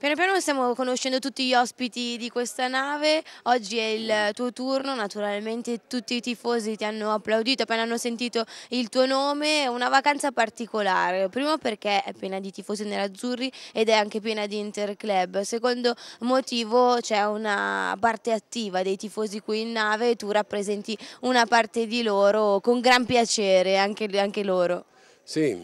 Piano piano stiamo conoscendo tutti gli ospiti di questa nave, oggi è il tuo turno, naturalmente tutti i tifosi ti hanno applaudito appena hanno sentito il tuo nome, è una vacanza particolare, primo perché è piena di tifosi nerazzurri ed è anche piena di interclub, secondo motivo c'è una parte attiva dei tifosi qui in nave e tu rappresenti una parte di loro con gran piacere anche, anche loro. Sì,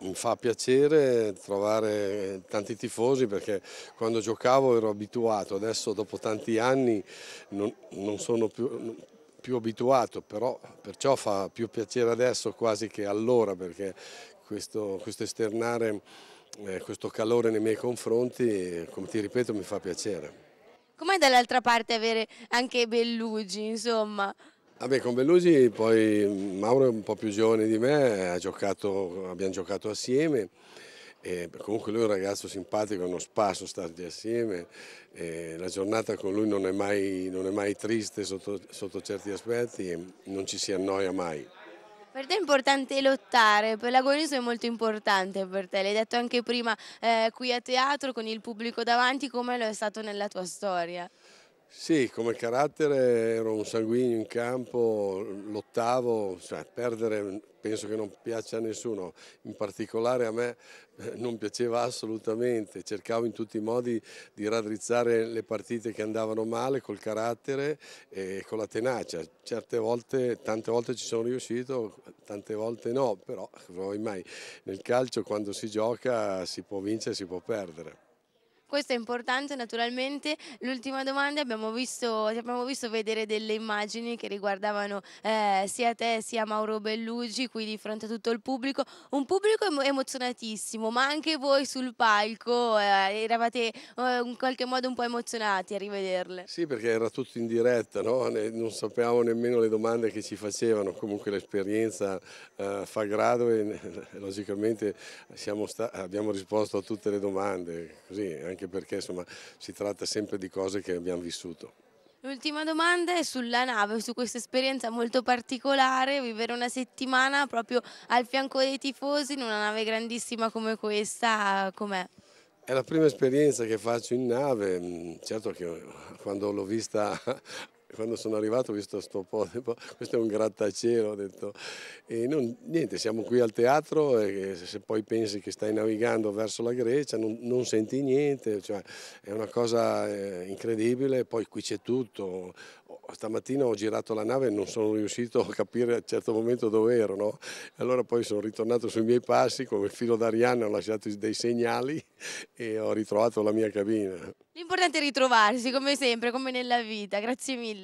mi fa piacere trovare tanti tifosi perché quando giocavo ero abituato, adesso dopo tanti anni non, non sono più, più abituato, però perciò fa più piacere adesso quasi che allora perché questo, questo esternare eh, questo calore nei miei confronti, come ti ripeto, mi fa piacere. Com'è dall'altra parte avere anche Bellugi, insomma? Vabbè, con Bellusi poi Mauro è un po' più giovane di me, giocato, abbiamo giocato assieme. E comunque lui è un ragazzo simpatico, è uno spasso sono assieme, e la giornata con lui non è mai, non è mai triste sotto, sotto, certi aspetti e non ci si annoia mai. Per te è importante lottare, per l'agonismo è molto importante per te, l'hai detto anche prima eh, qui a teatro con il pubblico davanti come lo è stato nella tua storia. Sì, come carattere ero un sanguigno in campo, l'ottavo, cioè perdere penso che non piaccia a nessuno, in particolare a me eh, non piaceva assolutamente, cercavo in tutti i modi di raddrizzare le partite che andavano male col carattere e con la tenacia, certe volte, tante volte ci sono riuscito, tante volte no, però mai. nel calcio quando si gioca si può vincere, e si può perdere. Questo è importante naturalmente. L'ultima domanda, abbiamo visto, abbiamo visto vedere delle immagini che riguardavano eh, sia te sia Mauro Bellugi qui di fronte a tutto il pubblico, un pubblico emozionatissimo, ma anche voi sul palco eh, eravate eh, in qualche modo un po' emozionati a rivederle. Sì, perché era tutto in diretta, no? non sapevamo nemmeno le domande che ci facevano, comunque l'esperienza eh, fa grado e logicamente abbiamo risposto a tutte le domande, così anche anche perché insomma, si tratta sempre di cose che abbiamo vissuto. L'ultima domanda è sulla nave, su questa esperienza molto particolare, vivere una settimana proprio al fianco dei tifosi in una nave grandissima come questa, com'è? È la prima esperienza che faccio in nave, mm, certo che quando l'ho vista quando sono arrivato ho visto questo podio, questo è un grattacielo, ho detto, e non, niente, siamo qui al teatro e se poi pensi che stai navigando verso la Grecia non, non senti niente, cioè, è una cosa eh, incredibile, poi qui c'è tutto, stamattina ho girato la nave e non sono riuscito a capire a un certo momento dove ero, no? allora poi sono ritornato sui miei passi con il filo d'Arianna, ho lasciato dei segnali e ho ritrovato la mia cabina. L'importante è ritrovarsi, come sempre, come nella vita, grazie mille